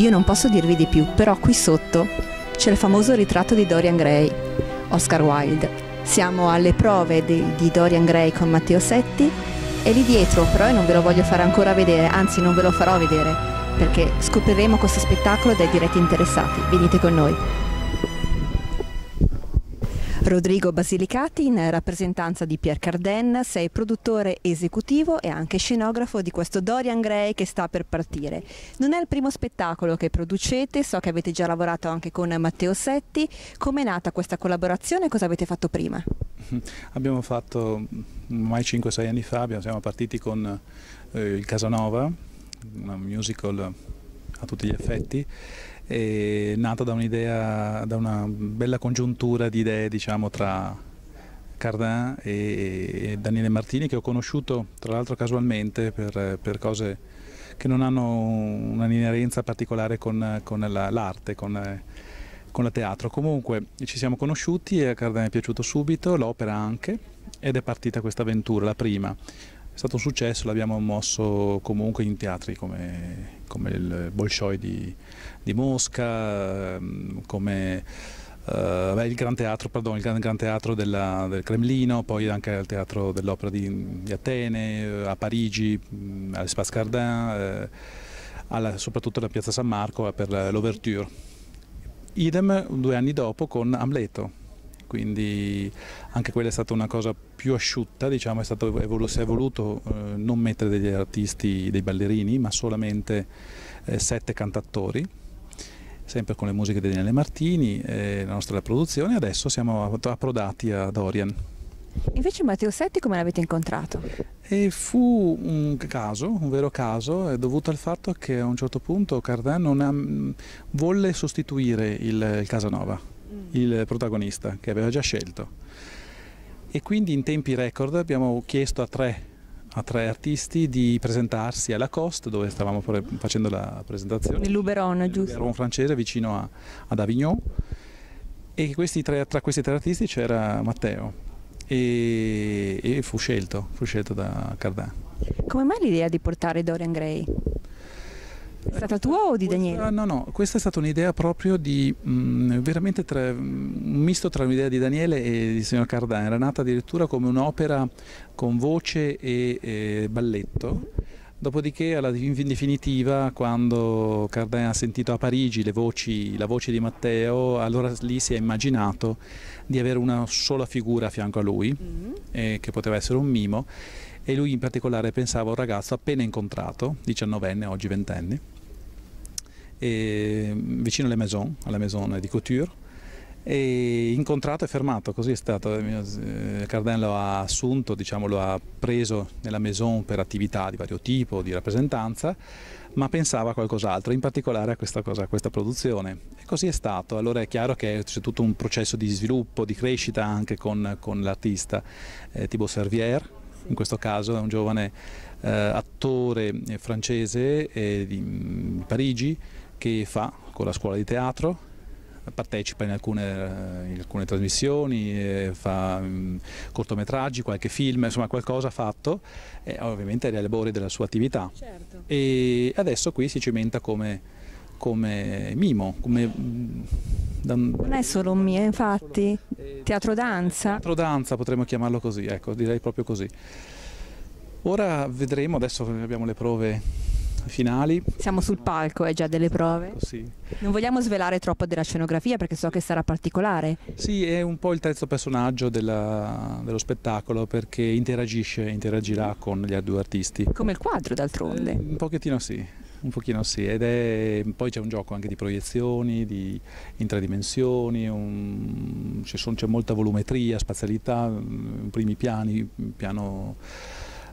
Io non posso dirvi di più, però qui sotto c'è il famoso ritratto di Dorian Gray, Oscar Wilde. Siamo alle prove di, di Dorian Gray con Matteo Setti e lì dietro, però io non ve lo voglio fare ancora vedere, anzi non ve lo farò vedere, perché scopriremo questo spettacolo dai diretti interessati. Venite con noi. Rodrigo Basilicati, in rappresentanza di Pierre Carden, sei produttore esecutivo e anche scenografo di questo Dorian Gray che sta per partire. Non è il primo spettacolo che producete, so che avete già lavorato anche con Matteo Setti. Com'è nata questa collaborazione e cosa avete fatto prima? Abbiamo fatto, ormai 5-6 anni fa, siamo partiti con eh, il Casanova, un musical a tutti gli effetti è nato da un'idea, da una bella congiuntura di idee diciamo, tra Cardin e, Daniele Martini che ho conosciuto tra l'altro casualmente per, per, cose che non hanno un'inerenza particolare con, con l'arte, con, con la teatro. Comunque ci siamo conosciuti e a Cardin è piaciuto subito, l'opera anche ed è partita questa avventura, la prima stato un successo, l'abbiamo mosso comunque in teatri come, come il Bolshoi di, di Mosca, ehm, come eh, beh, il, Gran Teatro, pardon, il Gran, Gran Teatro della, del Cremlino, poi anche al Teatro dell'Opera di, di, Atene, eh, a Parigi, mm, all'Espace Cardin, eh, alla, soprattutto alla Piazza San Marco eh, per l'Ouverture. Idem due anni dopo con Amleto, quindi anche quella è stata una cosa più asciutta, diciamo, è stato, si è voluto eh, non mettere degli artisti, dei ballerini, ma solamente eh, sette cantatori sempre con le musiche di Daniele Martini e eh, la nostra produzione, adesso siamo approdati a Dorian. Invece Matteo Setti come l'avete incontrato? E fu un caso, un vero caso, eh, dovuto al fatto che a un certo punto Cardin ha, mm, volle sostituire il, il Casanova il protagonista che aveva già scelto. E quindi in tempi record abbiamo chiesto a tre, a tre artisti di presentarsi alla Coste dove stavamo facendo la presentazione. Il Luberon, il giusto? Luberon francese vicino a, ad Avignon. E questi tre, tra questi tre artisti c'era Matteo e, e fu, scelto, fu scelto da Cardin. Come mai l'idea di portare Dorian Gray? È stata tua o di Daniele? Questa, no, no, questa è stata un'idea proprio di mh, mm, veramente tra, un misto tra un'idea di Daniele e di signor Cardano. Era nata addirittura come un'opera con voce e, e balletto. Dopodiché, alla, in definitiva, quando Cardin ha sentito a Parigi voci, la voce di Matteo, allora lì si è immaginato di avere una sola figura a fianco a lui, mm -hmm. eh, che poteva essere un mimo, e lui in particolare pensava a un ragazzo appena incontrato, 19enne, oggi 20 anni, mm, vicino alle Maison, alla Maison di Couture, e incontrato e fermato, così è stato. Eh, eh Carden lo ha assunto, diciamo, lo ha preso nella maison per attività di vario tipo, di rappresentanza, ma pensava a qualcos'altro, in particolare a questa, cosa, a questa produzione. E così è stato. Allora è chiaro che c'è tutto un processo di sviluppo, di crescita anche con, con l'artista eh, Thibaut Servier, in questo caso è un giovane eh, attore francese eh, di, mm, Parigi che fa con la scuola di teatro partecipa in alcune, eh, in alcune trasmissioni, eh, fa mh, mm, cortometraggi, qualche film, insomma qualcosa ha fatto, eh, ovviamente era alle della sua attività. Certo. E adesso qui si cimenta come come mimo, come... Mm, non è solo un mimo, infatti, teatro danza. Teatro danza potremmo chiamarlo così, ecco, direi proprio così. Ora vedremo, adesso abbiamo le prove finali. Siamo sul palco, è già delle prove. Ecco, sì. Non vogliamo svelare troppo della scenografia perché so che sarà particolare. Sì, è un po' il terzo personaggio della, dello spettacolo perché interagisce, interagirà con gli due artisti. Come il quadro d'altronde. Eh, un pochettino sì. Un pochino sì, ed è, poi c'è un gioco anche di proiezioni, di, in tre dimensioni, un, c'è, molta volumetria, spazialità, mm, primi piani, piano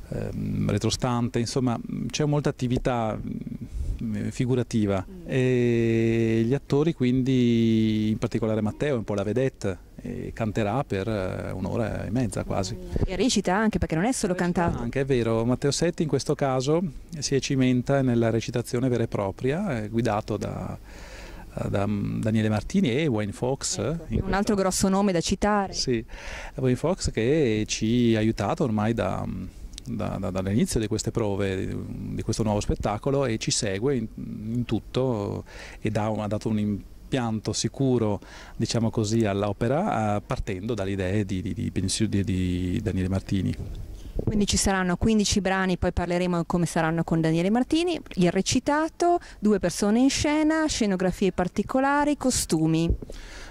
ehm, retrostante, insomma c'è molta attività mm, eh, figurativa mm. e gli attori quindi, in particolare Matteo, un po' la vedette e canterà per eh, un'ora e mezza quasi. E recita anche perché non è solo cantata. Anche è vero, Matteo Setti in questo caso si cimenta nella recitazione vera e propria, eh, guidato da, eh, da mm, Daniele Martini e Wayne Fox. Ecco, un questo... altro grosso nome da citare. Sì, Wayne Fox che ci ha aiutato ormai da, mm, da, da, dall'inizio di queste prove, di, questo nuovo spettacolo e ci segue in, in tutto e ha dato un pianto sicuro, diciamo così, all'opera, eh, partendo dalle idee di, di, di, di Daniele Martini. Quindi ci saranno 15 brani, poi parleremo come saranno con Daniele Martini, il recitato, due persone in scena, scenografie particolari, costumi.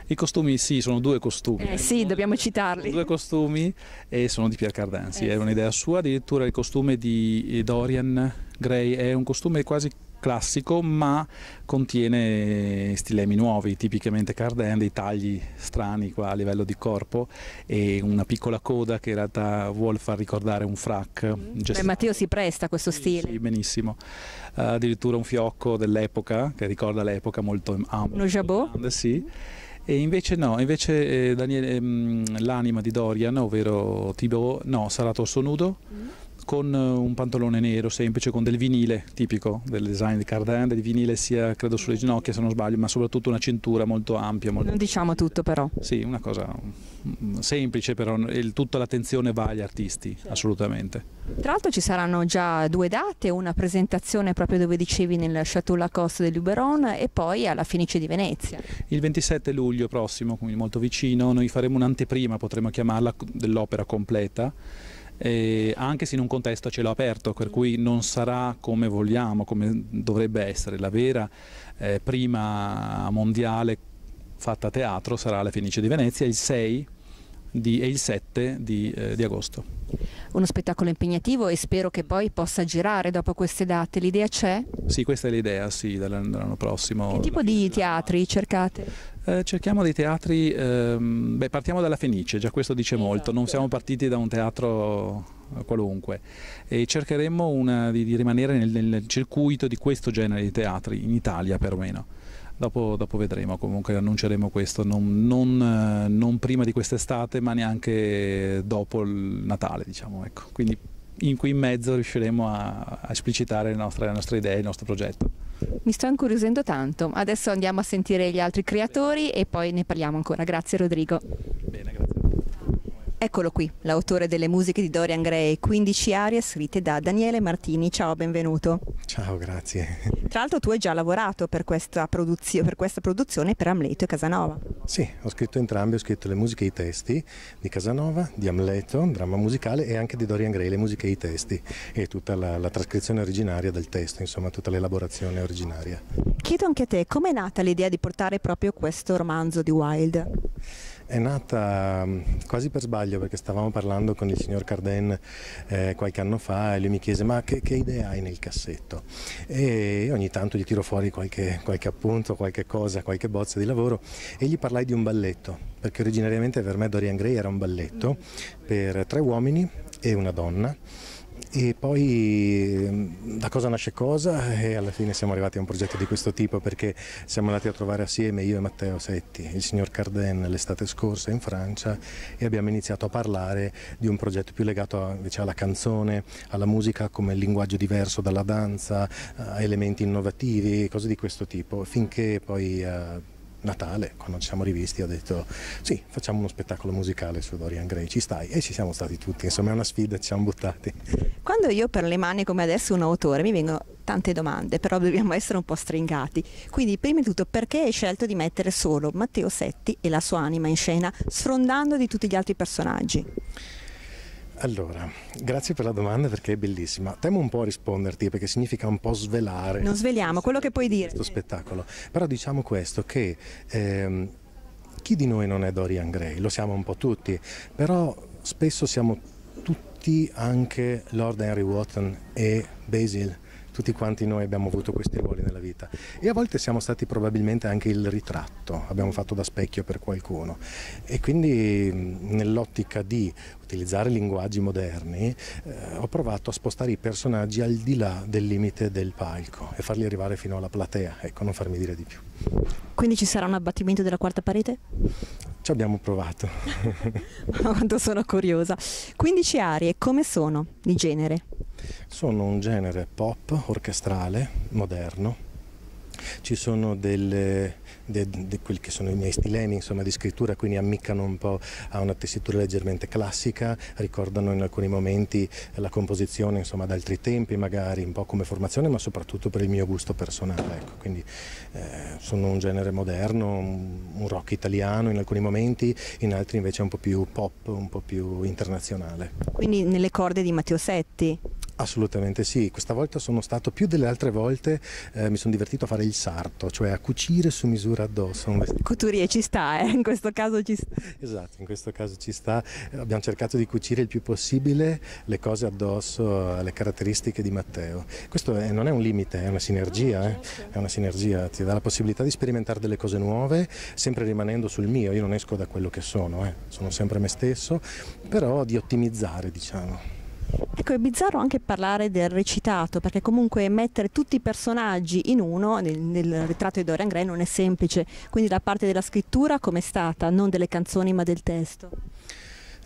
I costumi sì, sono due costumi. Eh, sì, dobbiamo due, citarli. Due costumi e sono di Pier Cardin, eh, è sì. un'idea sua, addirittura il costume di eh, Dorian Gray è un costume quasi classico ma contiene stilemi nuovi, tipicamente Cardan, dei tagli strani qua a livello di corpo e una piccola coda che in realtà vuol far ricordare un frac. Mm. Beh, Matteo si presta a questo stile. Sì, benissimo. Uh, addirittura un fiocco dell'epoca che ricorda l'epoca molto ampio. Uno jabot? Grande, sì. E invece no, invece eh, Daniele, ehm, l'anima di Dorian, ovvero Thibaut, no, sarà torso nudo. Mm con eh, un pantalone nero semplice, con del vinile tipico del design di Cardin, del vinile sia credo sulle ginocchia se non sbaglio, ma soprattutto una cintura molto ampia. Molto... Non diciamo tutto però. Sì, una cosa mm, semplice però, tutta l'attenzione va agli artisti, sì. assolutamente. Tra l'altro ci saranno già due date, una presentazione proprio dove dicevi nel Chateau Lacoste del Luberon e poi alla Fenice di Venezia. Il 27 luglio prossimo, quindi molto vicino, noi faremo un'anteprima, potremmo chiamarla, dell'opera completa eh, anche se in un contesto a cielo aperto, per cui non sarà come vogliamo, come dovrebbe essere. La vera eh, prima mondiale fatta a teatro sarà la Fenice di Venezia il 6 di, e il 7 di, eh, di agosto. Uno spettacolo impegnativo e spero che poi possa girare dopo queste date, l'idea c'è? Sì, questa è l'idea, sì, dall'anno prossimo. Che tipo di teatri cercate? Eh, cerchiamo dei teatri, ehm, beh, partiamo dalla Fenice, già questo dice molto, esatto. non siamo partiti da un teatro eh, qualunque e cercheremo una, di, di, rimanere nel, nel circuito di questo genere di teatri in Italia perlomeno dopo, dopo vedremo, comunque annunceremo questo, non, non, eh, non prima di quest'estate ma neanche dopo il Natale diciamo, ecco. quindi in cui in mezzo riusciremo a, a esplicitare le nostre, le nostre idee, il nostro progetto. Mi sto incuriosendo tanto, adesso andiamo a sentire gli altri creatori e poi ne parliamo ancora, grazie Rodrigo. Bene, grazie. Eccolo qui, l'autore delle musiche di Dorian Gray, 15 arie scritte da Daniele Martini. Ciao, benvenuto. Ciao, grazie. Tra l'altro tu hai già lavorato per questa, per questa, produzione per Amleto e Casanova. Sì, ho scritto entrambi, ho scritto le musiche e i testi di Casanova, di Amleto, dramma musicale e anche di Dorian Gray, le musiche e i testi e tutta la, la trascrizione originaria del testo, insomma tutta l'elaborazione originaria. Chiedo anche a te, come è nata l'idea di portare proprio questo romanzo di Wilde? È nata mm, quasi per sbaglio perché stavamo parlando con il signor Carden eh, qualche anno fa e lui mi chiese ma che, che, idea hai nel cassetto? E ogni tanto gli tiro fuori qualche, qualche appunto, qualche cosa, qualche bozza di lavoro e gli parlai di un balletto perché originariamente per me Dorian Gray era un balletto per tre uomini e una donna e poi ehm, da cosa nasce cosa e alla fine siamo arrivati a un progetto di questo tipo perché siamo andati a trovare assieme io e Matteo Setti, il signor Carden l'estate scorsa in Francia e abbiamo iniziato a parlare di un progetto più legato invece alla canzone, alla musica come linguaggio diverso dalla danza, a elementi innovativi, cose di questo tipo, finché poi... Uh, Natale, quando ci siamo rivisti, ho detto sì, facciamo uno spettacolo musicale su Dorian Gray, ci stai? E ci siamo stati tutti, insomma è una sfida, ci siamo buttati. Quando io per le mani come adesso un autore mi vengono tante domande, però dobbiamo essere un po' stringati. Quindi prima di tutto perché hai scelto di mettere solo Matteo Setti e la sua anima in scena, sfrondando di tutti gli altri personaggi? Allora, grazie per la domanda perché è bellissima. Temo un po' a risponderti perché significa un po' svelare. Non sveliamo quello che puoi dire. Questo spettacolo. Però diciamo questo che ehm, chi di noi non è Dorian Gray? Lo siamo un po' tutti, però spesso siamo tutti anche Lord Henry Wotton e Basil tutti quanti noi abbiamo avuto questi ruoli nella vita e a volte siamo stati probabilmente anche il ritratto, abbiamo fatto da specchio per qualcuno e quindi mm, nell'ottica di utilizzare linguaggi moderni, eh, ho provato a spostare i personaggi al di là del limite del palco e farli arrivare fino alla platea, ecco, non farmi dire di più. Quindi ci sarà un abbattimento della quarta parete? Ci abbiamo provato. Ah, quanto sono curiosa. 15 arie, come sono di genere? Sono un genere pop, orchestrale, moderno. Ci sono delle di quelli che sono i miei stilemi insomma, di scrittura, quindi ammiccano un po' a una tessitura leggermente classica, ricordano in alcuni momenti la composizione insomma, ad altri tempi magari, un po' come formazione, ma soprattutto per il mio gusto personale. Ecco. Quindi eh, sono un genere moderno, un rock italiano in alcuni momenti, in altri invece un po' più pop, un po' più internazionale. Quindi nelle corde di Matteo Setti? Assolutamente sì, questa volta sono stato più delle altre volte, eh, mi sono divertito a fare il sarto, cioè a cucire su misura addosso. Couturier ci sta, eh? in questo caso ci sta. Esatto, in questo caso ci sta, eh, abbiamo cercato di cucire il più possibile le cose addosso alle eh, caratteristiche di Matteo. Questo è, non è un limite, è una sinergia, ah, eh? Certo. è una sinergia, ti dà la possibilità di sperimentare delle cose nuove, sempre rimanendo sul mio, io non esco da quello che sono, eh. sono sempre me stesso, però di ottimizzare diciamo. Ecco, è bizzarro anche parlare del recitato, perché comunque mettere tutti i personaggi in uno, nel, nel ritratto di Dorian Gray, non è semplice. Quindi la parte della scrittura com'è stata? Non delle canzoni ma del testo?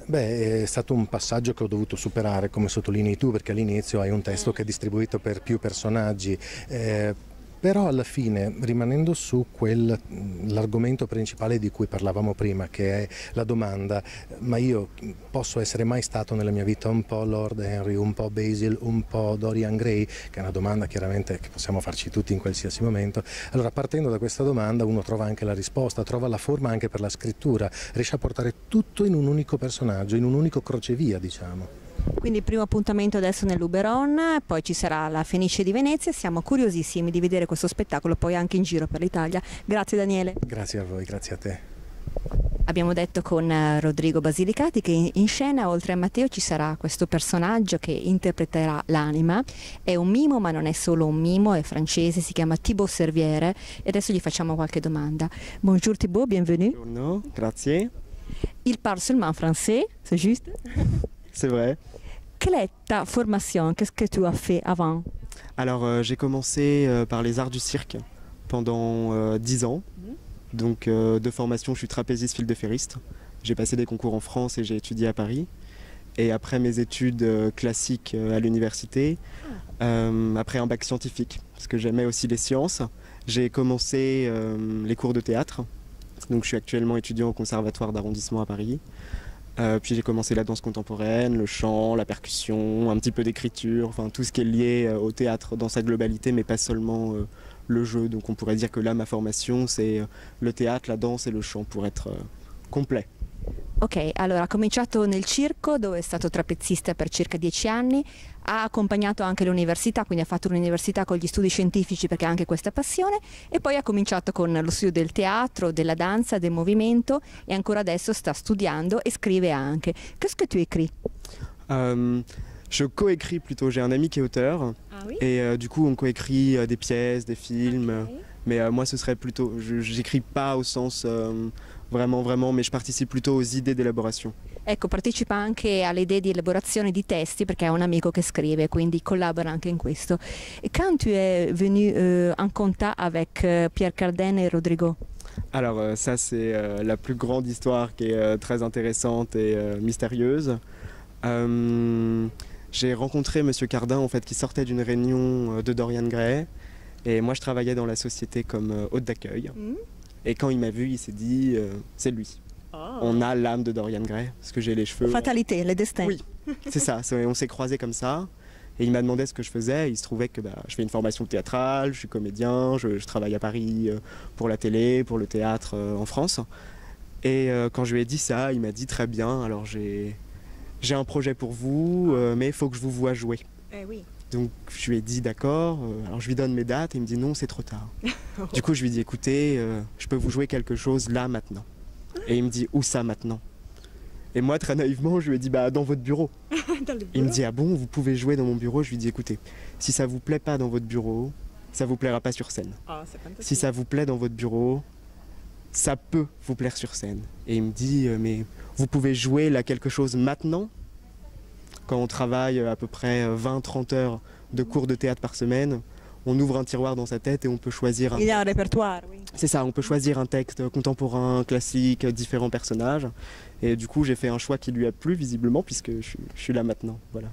Beh, è stato un passaggio che ho dovuto superare, come sottolinei tu, perché all'inizio hai un testo mm. che è distribuito per più personaggi. Eh, però alla fine, rimanendo su quell'argomento principale di cui parlavamo prima, che è la domanda, ma io posso essere mai stato nella mia vita un po' Lord Henry, un po' Basil, un po' Dorian Gray, che è una domanda chiaramente che possiamo farci tutti in qualsiasi momento, allora partendo da questa domanda uno trova anche la risposta, trova la forma anche per la scrittura, riesce a portare tutto in un unico personaggio, in un unico crocevia diciamo. Quindi primo appuntamento adesso nell'Uberon, poi ci sarà la Fenice di Venezia, siamo curiosissimi di vedere questo spettacolo poi anche in giro per l'Italia. Grazie Daniele. Grazie a voi, grazie a te. Abbiamo detto con eh, Rodrigo Basilicati che in scena oltre a Matteo ci sarà questo personaggio che interpreterà l'anima, è un mimo ma non è solo un mimo, è francese, si chiama Thibaut Serviere e adesso gli facciamo qualche domanda. Bonjour Thibaut, bienvenue. Buongiorno, grazie. Il parle seulement français, c'est juste? c'est vrai. Quelle est ta formation Qu'est-ce que tu as fait avant Alors, euh, j'ai commencé euh, par les arts du cirque pendant 10 euh, ans. Mm-hmm. Donc, de formation, je suis trapéziste fil de ferriste. J'ai passé des concours en France et j'ai étudié à Paris. Et après mes études classiques à l'université, ah. après un bac scientifique, parce que j'aimais aussi les sciences, j'ai commencé les cours de théâtre. Donc, je suis actuellement étudiant au conservatoire d'arrondissement à Paris. Euh, puis j'ai commencé la danse contemporaine, le chant, la percussion, un petit peu d'écriture, enfin tout ce qui est lié euh, au théâtre dans sa globalité, mais pas seulement euh, le jeu. Donc on pourrait dire que là, ma formation, c'est le théâtre, la danse et le chant pour être complet. Ok, allora ha cominciato nel circo dove è stato trapezista per circa dieci anni, ha accompagnato anche l'università, quindi ha fatto l'università con gli studi scientifici perché ha anche questa passione e poi ha cominciato con lo studio del teatro, della danza, del movimento e ancora adesso sta studiando e scrive anche. Qu'est-ce que tu écris um, Je coécris plutôt, j'ai un ami qui est auteur ah, oui? et euh, du coup on coécrit euh, des pièces, des films, okay. mais euh, moi ce serait plutôt, j'écris pas au sens... Euh, vraiment vraiment, mais je participe plutôt aux idées d'élaboration. Ecco, partecipa anche alle idee di elaborazione di testi perché ha un amico che scrive, quindi collabora anche in questo. Quand e tu es venu eh, en contact avec eh, Pierre Cardin et Rodrigo Alors euh, ça c'est euh, la plus grande histoire qui est euh, très intéressante et mystérieuse. j'ai rencontré Monsieur Cardin en fait qui sortait d'une réunion de Dorian Gray et moi je travaillais dans la société comme hôte d'accueil. Mm. Et quand il m'a vu, il s'est dit euh, c'est lui. Ah. On a l'âme de Dorian Gray, parce que j'ai les cheveux. Fatalité, le destin. Oui, c'est ça. On s'est croisés comme ça. Et il m'a demandé ce que je faisais. il se trouvait que bah, je fais une formation théâtrale, je suis comédien, je, travaille à Paris euh, pour la télé, pour le théâtre euh, en France. Et quand je lui ai dit ça, il m'a dit très bien, alors j'ai un projet pour vous, ah. mais il faut que je vous voie jouer. Eh oui. Donc je lui ai dit d'accord, euh, alors je lui donne mes dates et il me dit non c'est trop tard. Oh. du coup je lui dis écoutez, euh, je peux vous jouer quelque chose là maintenant. Et il me dit où ça maintenant Et moi très naïvement je lui ai dit bah dans votre bureau. Il me dit ah bon vous pouvez jouer dans mon bureau Je lui dis écoutez, si ça vous plaît pas dans votre bureau, ça vous plaira pas sur scène. Ah, si ça vous plaît dans votre bureau, ça peut vous plaire sur scène. Et il me dit euh, mais vous pouvez jouer là quelque chose maintenant quand on travaille euh, à peu près 20-30 euh, heures de cours de théâtre par semaine, on ouvre un tiroir dans sa tête et on peut choisir. Un... Il y a un répertoire, C'est ça, on peut choisir un texte contemporain, classique, différents personnages. Et du coup, j'ai fait un choix qui lui a plu visiblement puisque je, je suis là maintenant. Voilà.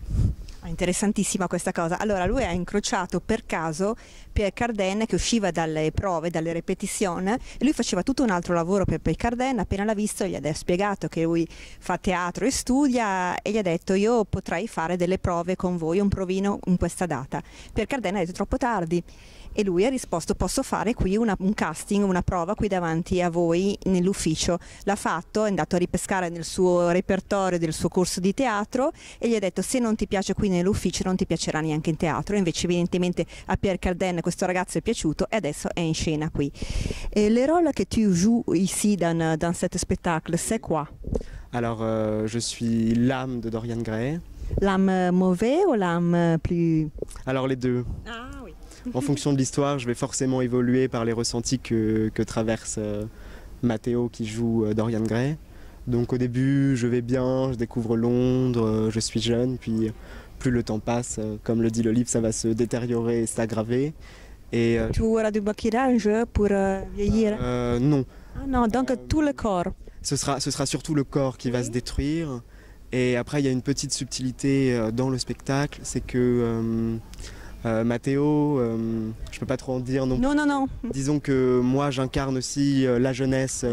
interessantissima questa cosa. Allora, lui ha incrociato per caso Pierre Cardin che usciva dalle prove, dalle repetition, e lui faceva tutto un altro lavoro per Pierre Cardin, appena l'ha visto gli ha spiegato che lui fa teatro e studia e gli ha detto io potrei fare delle prove con voi, un provino in questa data. Pierre Cardin ha detto troppo tardi e lui ha risposto posso fare qui una, un casting, una prova qui davanti a voi nell'ufficio. L'ha fatto, è andato a ripescare nel suo repertorio del suo corso di teatro e gli ha detto se non ti piace qui nell'ufficio non ti piacerà neanche in teatro. Invece evidentemente a Pierre Carden questo ragazzo è piaciuto e adesso è in scena qui. E eh, le rôle che tu joues ici dans, dans cet spectacle, c'est quoi Alors, euh, je suis l'âme de Dorian Gray. L'âme mauvaise ou l'âme plus... Alors les deux. Ah. en fonction de l'histoire, je vais forcément évoluer par les ressentis que, traverse Mathéo euh, Matteo qui joue euh, Dorian Gray. Donc au début, je vais bien, je découvre Londres, euh, je suis jeune, puis plus le temps passe, comme le dit le livre, ça va se détériorer s'aggraver. Et, tu auras du maquillage pour vieillir hein? Non. Ah non, donc tout le corps. Ce sera, ce sera surtout le corps qui va se détruire. Et après, il y a une petite subtilité dans le spectacle, c'est que euh, Mathéo, je euh, je peux pas trop en dire non. Non, non, non. Disons que moi j'incarne aussi euh, la jeunesse,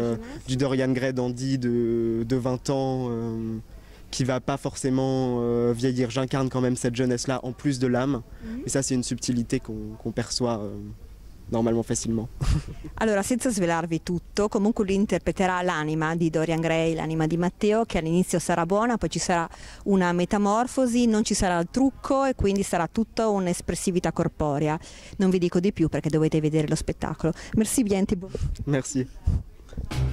du Dorian Gray d'Andy de, 20 ans qui va pas forcément vieillir. J'incarne quand même cette jeunesse-là en plus de l'âme. Mhm. Et ça c'est une subtilité qu'on perçoit. normalement facilement. allora, senza svelarvi tutto, comunque lui interpreterà l'anima di Dorian Gray, l'anima di Matteo, che all'inizio sarà buona, poi ci sarà una metamorfosi, non ci sarà il trucco e quindi sarà tutta un'espressività corporea. Non vi dico di più perché dovete vedere lo spettacolo. Merci bien Thibaut. Merci.